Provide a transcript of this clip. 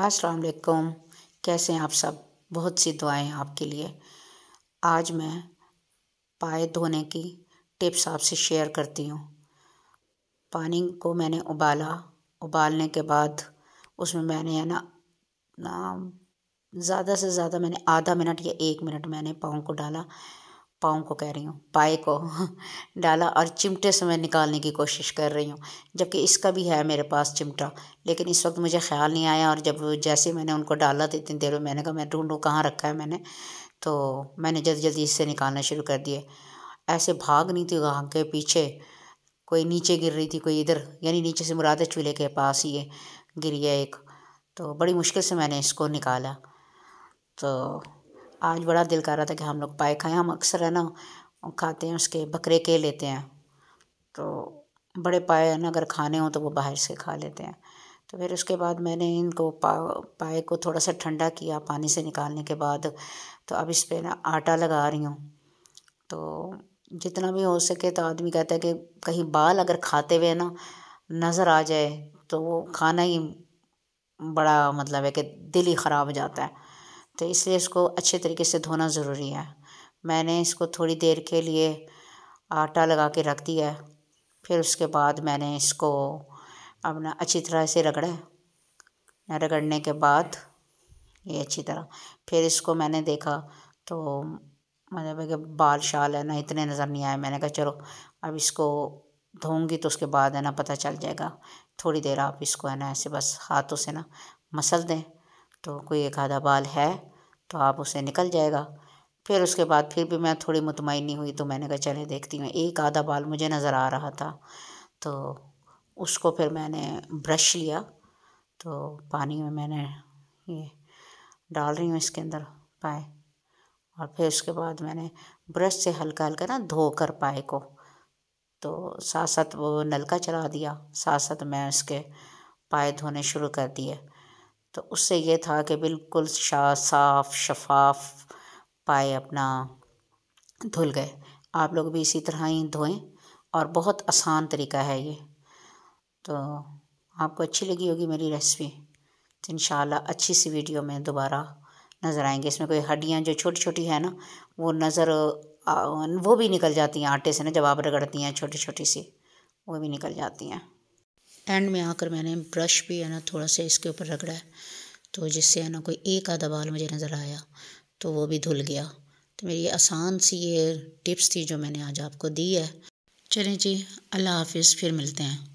अस्सलाम वालेकुम कैसे हैं आप सब बहुत सी दुआएं आपके लिए आज मैं पाए धोने की टिप्स आपसे शेयर करती हूँ पानी को मैंने उबाला उबालने के बाद उसमें मैंने है ना ना ज़्यादा से ज़्यादा मैंने आधा मिनट या एक मिनट मैंने पाँव को डाला पाँव को कह रही हूँ पाए को डाला और चिमटे से मैं निकालने की कोशिश कर रही हूँ जबकि इसका भी है मेरे पास चिमटा लेकिन इस वक्त मुझे ख्याल नहीं आया और जब जैसे मैंने उनको डाला तो इतनी देर में मैंने कहा मैं ढूंढूँ कहाँ रखा है मैंने तो मैंने जल्दी जल्दी इससे निकालना शुरू कर दिए ऐसे भाग नहीं थी वहाँ के पीछे कोई नीचे गिर रही थी कोई इधर यानी नीचे से मुराद चूल्हे के पास ही गिरी है एक तो बड़ी मुश्किल से मैंने इसको निकाला तो आज बड़ा दिल कर रहा था कि हम लोग पाए खाएं हम अक्सर है ना खाते हैं उसके बकरे के लेते हैं तो बड़े पाए है ना अगर खाने हों तो वो बाहर से खा लेते हैं तो फिर उसके बाद मैंने इनको पा पाए को थोड़ा सा ठंडा किया पानी से निकालने के बाद तो अब इस पर ना आटा लगा रही हूँ तो जितना भी हो सके तो आदमी कहता है कि कहीं बाल अगर खाते हुए ना नज़र आ जाए तो वो खाना ही बड़ा मतलब है कि दिल ही ख़राब हो जाता है तो इसलिए इसको अच्छे तरीके से धोना ज़रूरी है मैंने इसको थोड़ी देर के लिए आटा लगा के रख दिया फिर उसके बाद मैंने इसको अपना अच्छी तरह से रगड़ा रगड़ने के बाद ये अच्छी तरह फिर इसको मैंने देखा तो मतलब कि बाल शाल है ना इतने नज़र नहीं आए मैंने कहा चलो अब इसको धोऊंगी तो उसके बाद है ना पता चल जाएगा थोड़ी देर आप इसको है ना ऐसे बस हाथों से ना मसल दें तो कोई एक आधा बाल है तो आप उसे निकल जाएगा फिर उसके बाद फिर भी मैं थोड़ी मुतमिन हुई तो मैंने कहा चले देखती हूँ एक आधा बाल मुझे नज़र आ रहा था तो उसको फिर मैंने ब्रश लिया तो पानी में मैंने ये डाल रही हूँ इसके अंदर पाए और फिर उसके बाद मैंने ब्रश से हल्का हल्का ना धो कर पाए को तो साथ साथ वो नलका चला दिया साथ साथ मैं उसके पाए धोने शुरू कर दिए तो उससे ये था कि बिल्कुल शा साफ शफाफ पाए अपना धुल गए आप लोग भी इसी तरह ही धोएं और बहुत आसान तरीका है ये तो आपको अच्छी लगी होगी मेरी रेसिपी तो इन अच्छी सी वीडियो में दोबारा नज़र आएंगे इसमें कोई हड्डियाँ जो छोटी छोटी है ना वो नज़र वो भी निकल जाती हैं आटे से ना जब आप रगड़ती हैं छोटी छोटी सी वो भी निकल जाती हैं एंड में आकर मैंने ब्रश भी है ना थोड़ा सा इसके ऊपर रगड़ा है तो जिससे है ना कोई एक आधा बाल मुझे नज़र आया तो वो भी धुल गया तो मेरी आसान सी ये टिप्स थी जो मैंने आज आपको दी है चलें जी अल्लाह हाफिज़ फिर मिलते हैं